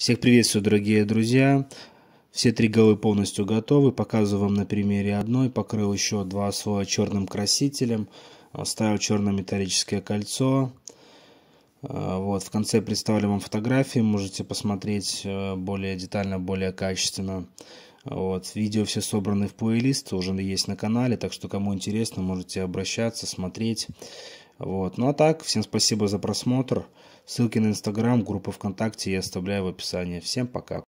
Всех приветствую, дорогие друзья. Все три голы полностью готовы. Показываю вам на примере одной. Покрыл еще два слоя черным красителем. А, ставил черное металлическое кольцо. А, вот, в конце представлю вам фотографии. Можете посмотреть а, более детально, более качественно. Вот, видео все собраны в плейлист, уже есть на канале, так что кому интересно, можете обращаться, смотреть. Вот. Ну а так, всем спасибо за просмотр. Ссылки на Инстаграм, группу ВКонтакте я оставляю в описании. Всем пока.